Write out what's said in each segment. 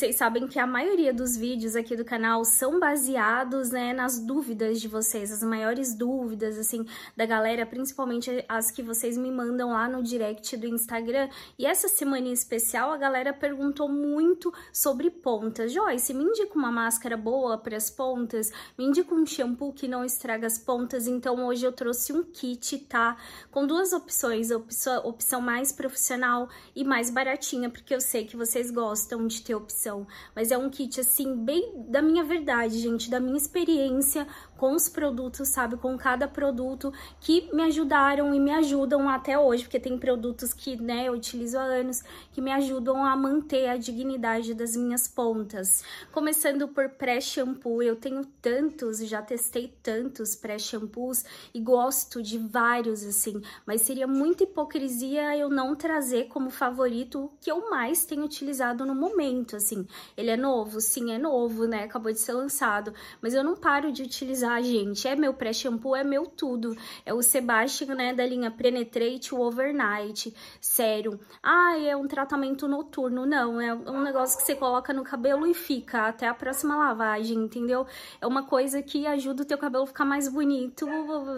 Vocês sabem que a maioria dos vídeos aqui do canal são baseados, né, nas dúvidas de vocês, as maiores dúvidas, assim, da galera, principalmente as que vocês me mandam lá no direct do Instagram. E essa semana em especial, a galera perguntou muito sobre pontas. Joyce, me indica uma máscara boa para as pontas? Me indica um shampoo que não estraga as pontas? Então, hoje eu trouxe um kit, tá? Com duas opções, opção, opção mais profissional e mais baratinha, porque eu sei que vocês gostam de ter opção mas é um kit assim bem da minha verdade, gente, da minha experiência com os produtos, sabe? Com cada produto que me ajudaram e me ajudam até hoje, porque tem produtos que, né, eu utilizo há anos que me ajudam a manter a dignidade das minhas pontas. Começando por pré-shampoo, eu tenho tantos, já testei tantos pré-shampoos e gosto de vários assim, mas seria muita hipocrisia eu não trazer como favorito o que eu mais tenho utilizado no momento, assim. Ele é novo, sim, é novo, né? Acabou de ser lançado, mas eu não paro de utilizar usar, ah, gente. É meu pré-shampoo, é meu tudo. É o Sebastian, né, da linha Penetrate, o Overnight. Sério. Ah, é um tratamento noturno. Não, é um negócio que você coloca no cabelo e fica até a próxima lavagem, entendeu? É uma coisa que ajuda o teu cabelo a ficar mais bonito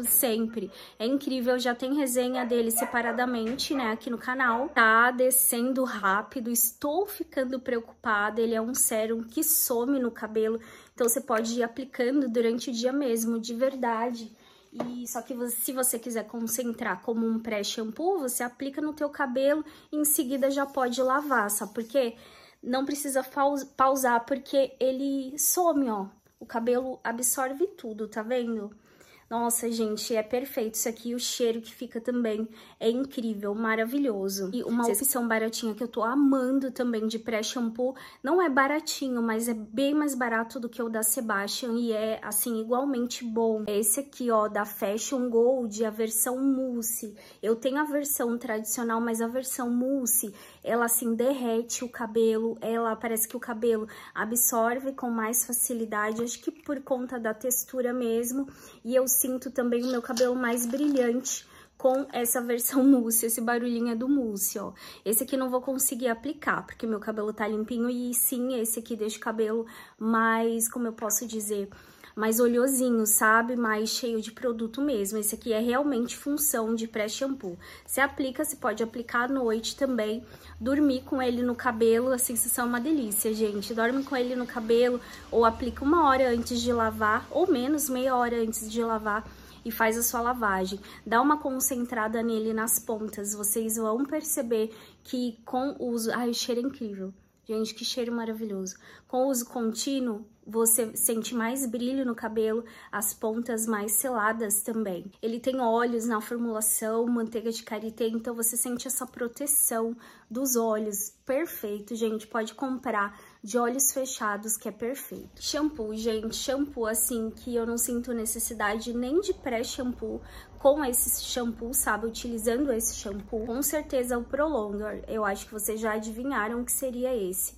sempre. É incrível, já tem resenha dele separadamente, né, aqui no canal. Tá descendo rápido, estou ficando preocupada. Ele é um sérum que some no cabelo. Então você pode ir aplicando durante o dia mesmo, de verdade. E só que você, se você quiser concentrar como um pré-shampoo, você aplica no teu cabelo e em seguida já pode lavar, sabe? Porque não precisa pausar, porque ele some, ó. O cabelo absorve tudo, tá vendo? Nossa, gente, é perfeito isso aqui. O cheiro que fica também é incrível, maravilhoso. E uma opção baratinha que eu tô amando também de pré-shampoo. Não é baratinho, mas é bem mais barato do que o da Sebastian e é, assim, igualmente bom. É esse aqui, ó, da Fashion Gold, a versão mousse. Eu tenho a versão tradicional, mas a versão mousse, ela, assim, derrete o cabelo. Ela, parece que o cabelo absorve com mais facilidade, acho que por conta da textura mesmo. E eu sinto também o meu cabelo mais brilhante com essa versão mousse, esse barulhinho é do mousse, ó. Esse aqui não vou conseguir aplicar, porque meu cabelo tá limpinho e sim, esse aqui deixa o cabelo mais, como eu posso dizer, mais oleosinho, sabe? Mais cheio de produto mesmo. Esse aqui é realmente função de pré-shampoo. Você aplica, você pode aplicar à noite também. Dormir com ele no cabelo, a sensação é uma delícia, gente. Dorme com ele no cabelo ou aplica uma hora antes de lavar, ou menos meia hora antes de lavar e faz a sua lavagem. Dá uma concentrada nele nas pontas, vocês vão perceber que com o uso... Ai, o cheiro é incrível. Gente, que cheiro maravilhoso. Com o uso contínuo, você sente mais brilho no cabelo, as pontas mais seladas também. Ele tem óleos na formulação, manteiga de karité, então você sente essa proteção dos olhos. Perfeito, gente. Pode comprar de olhos fechados, que é perfeito. Shampoo, gente, shampoo assim que eu não sinto necessidade nem de pré-shampoo com esse shampoo, sabe? Utilizando esse shampoo, com certeza o Prolonger, eu acho que vocês já adivinharam que seria esse.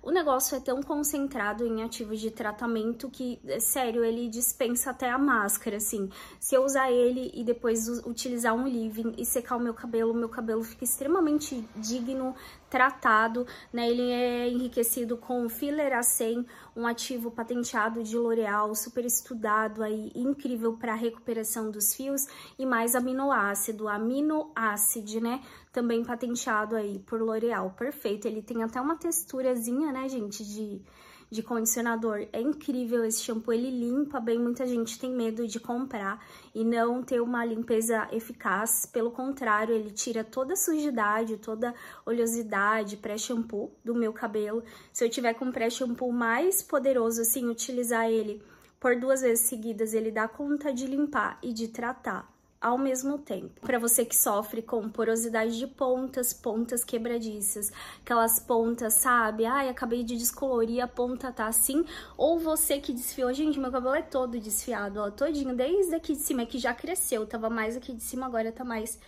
O negócio é tão concentrado em ativos de tratamento que, é sério, ele dispensa até a máscara, assim. Se eu usar ele e depois utilizar um leave-in e secar o meu cabelo, meu cabelo fica extremamente digno, tratado, né? Ele é enriquecido com fileracem, um ativo patenteado de L'Oréal, super estudado aí, incrível para recuperação dos fios e mais aminoácido, aminoácide, né? Também patenteado aí por L'Oréal. Perfeito, ele tem até uma texturazinha, né, gente, de de condicionador. É incrível esse shampoo, ele limpa bem, muita gente tem medo de comprar e não ter uma limpeza eficaz. Pelo contrário, ele tira toda a sujidade, toda a oleosidade, pré-shampoo do meu cabelo. Se eu tiver com pré-shampoo mais poderoso, assim, utilizar ele por duas vezes seguidas, ele dá conta de limpar e de tratar ao mesmo tempo. Para você que sofre com porosidade de pontas, pontas quebradiças, aquelas pontas, sabe? Ai, acabei de descolorir, a ponta tá assim. Ou você que desfiou, gente, meu cabelo é todo desfiado, ó, todinho, desde aqui de cima, é que já cresceu, tava mais aqui de cima, agora tá mais...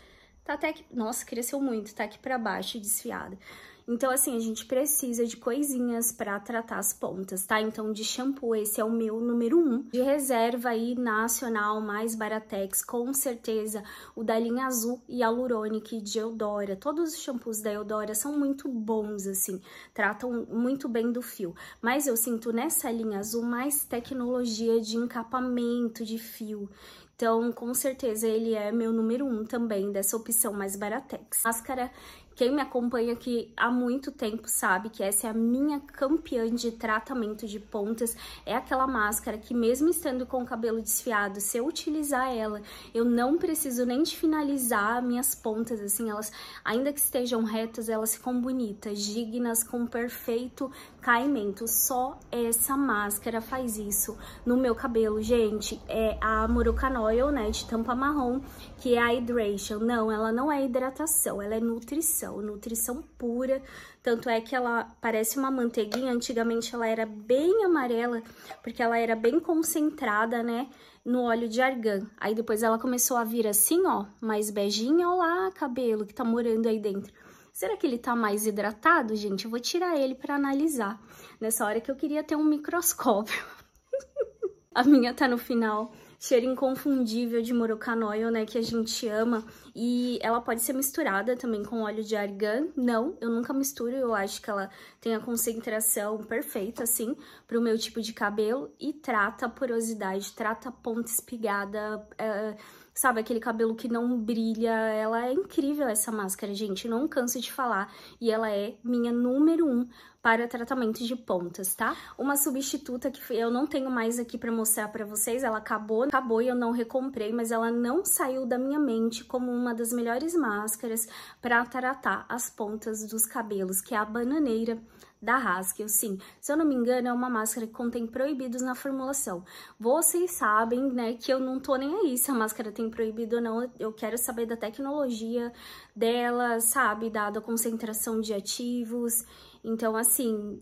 Tá até que... Nossa, cresceu muito, tá aqui pra baixo, desfiado. Então, assim, a gente precisa de coisinhas para tratar as pontas, tá? Então, de shampoo, esse é o meu número um. De reserva aí, nacional, mais Baratex, com certeza, o da linha azul e Aluronic de Eudora. Todos os shampoos da Eudora são muito bons, assim, tratam muito bem do fio. Mas eu sinto nessa linha azul mais tecnologia de encapamento de fio. Então, com certeza, ele é meu número um também dessa opção mais Baratex. Máscara quem me acompanha aqui há muito tempo sabe que essa é a minha campeã de tratamento de pontas. É aquela máscara que mesmo estando com o cabelo desfiado, se eu utilizar ela, eu não preciso nem de finalizar minhas pontas, assim, elas, ainda que estejam retas, elas ficam bonitas, dignas, com perfeito caimento. Só essa máscara faz isso no meu cabelo, gente. É a Murucan Oil, né, de tampa marrom, que é a Hydration. Não, ela não é hidratação, ela é nutrição, nutrição pura. Tanto é que ela parece uma manteiguinha. Antigamente ela era bem amarela, porque ela era bem concentrada, né, no óleo de argan. Aí depois ela começou a vir assim, ó, mais beijinha. lá cabelo que tá morando aí dentro. Será que ele tá mais hidratado, gente? Eu vou tirar ele para analisar. Nessa hora que eu queria ter um microscópio. a minha tá no final. Cheiro inconfundível de Morocanóio, né? Que a gente ama. E ela pode ser misturada também com óleo de argan. Não, eu nunca misturo, eu acho que ela tem a concentração perfeita, assim, pro meu tipo de cabelo. E trata a porosidade, trata a ponta espigada, é, sabe, aquele cabelo que não brilha. Ela é incrível, essa máscara, gente, não canso de falar. E ela é minha número um para tratamento de pontas, tá? Uma substituta que eu não tenho mais aqui para mostrar para vocês, ela acabou, acabou e eu não recomprei, mas ela não saiu da minha mente como uma uma das melhores máscaras para tratar as pontas dos cabelos, que é a bananeira da Haskell, sim. Se eu não me engano, é uma máscara que contém proibidos na formulação. Vocês sabem, né, que eu não tô nem aí se a máscara tem proibido ou não. Eu quero saber da tecnologia dela, sabe, da, da concentração de ativos. Então, assim,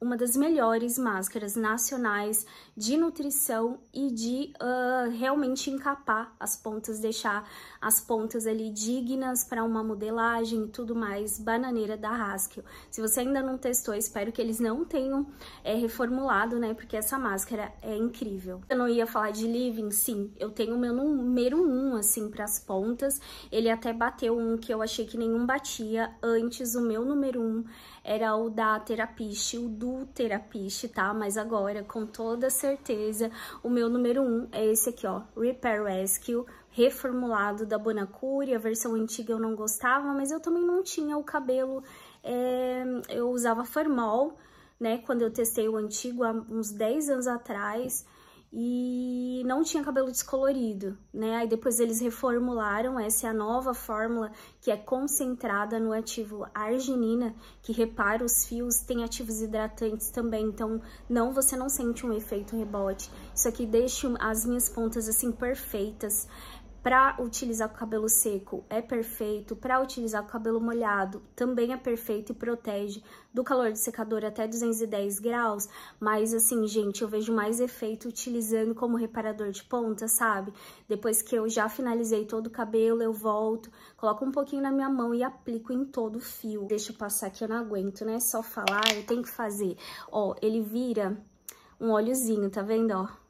uma das melhores máscaras nacionais de nutrição e de uh, realmente encapar as pontas, deixar as pontas ali dignas para uma modelagem e tudo mais, bananeira da Haskell. Se você ainda não testou, espero que eles não tenham é, reformulado, né, porque essa máscara é incrível. Eu não ia falar de living, sim, eu tenho o meu número um, assim, para as pontas, ele até bateu um que eu achei que nenhum batia, antes o meu número um era o da Terapiste, o do do tá? Mas agora, com toda certeza, o meu número um é esse aqui, ó, Repair Rescue, reformulado da Bonacuri, a versão antiga eu não gostava, mas eu também não tinha o cabelo, é, eu usava Formol, né, quando eu testei o antigo há uns 10 anos atrás, e não tinha cabelo descolorido, né? Aí depois eles reformularam, essa é a nova fórmula que é concentrada no ativo arginina, que repara os fios, tem ativos hidratantes também, então não você não sente um efeito rebote. Isso aqui deixa as minhas pontas assim perfeitas. Para utilizar com cabelo seco é perfeito, para utilizar com cabelo molhado também é perfeito e protege do calor do secador até 210 graus, mas assim, gente, eu vejo mais efeito utilizando como reparador de ponta, sabe? Depois que eu já finalizei todo o cabelo, eu volto, coloco um pouquinho na minha mão e aplico em todo o fio. Deixa eu passar aqui, eu não aguento, né? Só falar, eu tenho que fazer. Ó, ele vira um óleozinho, tá vendo, ó?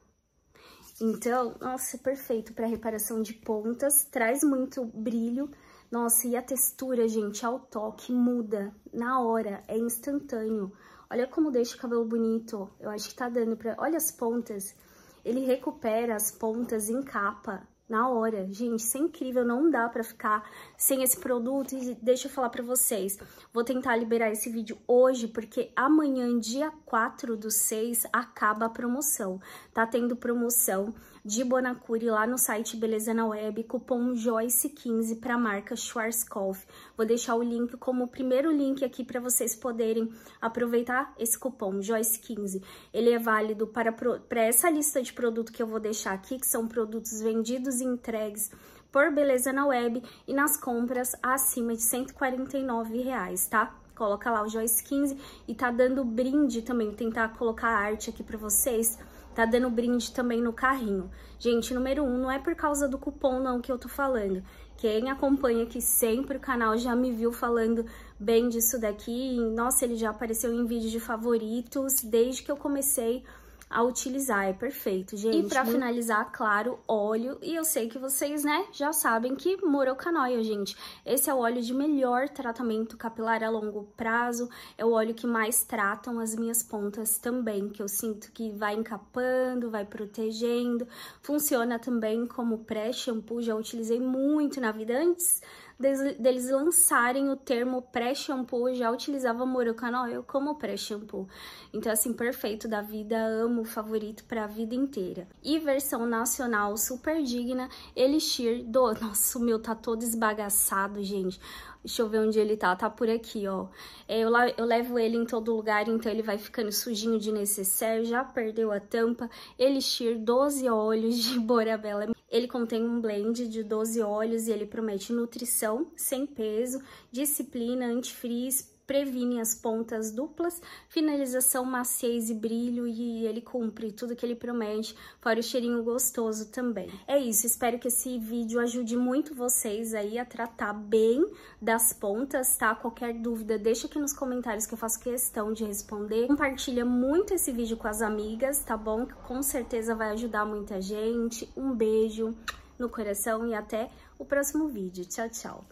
Então, nossa, é perfeito para reparação de pontas, traz muito brilho. Nossa, e a textura, gente, ao toque, muda na hora, é instantâneo. Olha como deixa o cabelo bonito, eu acho que tá dando pra... Olha as pontas, ele recupera as pontas em capa, na hora. Gente, isso é incrível, não dá pra ficar sem esse produto. E deixa eu falar pra vocês, vou tentar liberar esse vídeo hoje, porque amanhã, dia 4 do 6, acaba a promoção. Tá tendo promoção de Bonacure lá no site Beleza na Web, cupom JOYCE15 pra marca Schwarzkopf. Vou deixar o link como primeiro link aqui pra vocês poderem aproveitar esse cupom JOYCE15. Ele é válido para, para essa lista de produto que eu vou deixar aqui, que são produtos vendidos entregues por Beleza na Web e nas compras acima de 149, reais, tá? Coloca lá o Joyce 15 e tá dando brinde também, Vou tentar colocar a arte aqui pra vocês, tá dando brinde também no carrinho. Gente, número um, não é por causa do cupom não que eu tô falando. Quem acompanha aqui sempre o canal já me viu falando bem disso daqui. Nossa, ele já apareceu em vídeo de favoritos desde que eu comecei a utilizar, é perfeito, gente. E pra finalizar, claro, óleo. E eu sei que vocês, né, já sabem que Morocanoia, gente, esse é o óleo de melhor tratamento capilar a longo prazo, é o óleo que mais tratam as minhas pontas também, que eu sinto que vai encapando, vai protegendo. Funciona também como pré-shampoo, já utilizei muito na vida antes deles lançarem o termo pré-shampoo, já utilizava Morocanol Oil como pré-shampoo. Então, assim, perfeito da vida, amo, favorito para a vida inteira. E versão nacional super digna, Elixir do... Nossa, o meu tá todo esbagaçado, gente. Deixa eu ver onde ele tá. Tá por aqui, ó. É, eu, eu levo ele em todo lugar, então ele vai ficando sujinho de necessário. Já perdeu a tampa. Elixir 12 óleos de Borabella. Ele contém um blend de 12 óleos e ele promete nutrição, sem peso, disciplina, antifrizz, previne as pontas duplas, finalização maciez e brilho e ele cumpre tudo que ele promete, fora o cheirinho gostoso também. É isso, espero que esse vídeo ajude muito vocês aí a tratar bem das pontas, tá? Qualquer dúvida, deixa aqui nos comentários que eu faço questão de responder. Compartilha muito esse vídeo com as amigas, tá bom? Que com certeza vai ajudar muita gente. Um beijo no coração e até o próximo vídeo. Tchau, tchau!